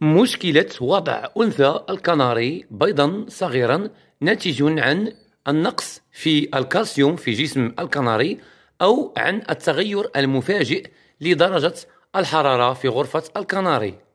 مشكلة وضع أنثى الكناري بيضا صغيرا ناتج عن النقص في الكالسيوم في جسم الكناري أو عن التغير المفاجئ لدرجة الحرارة في غرفة الكناري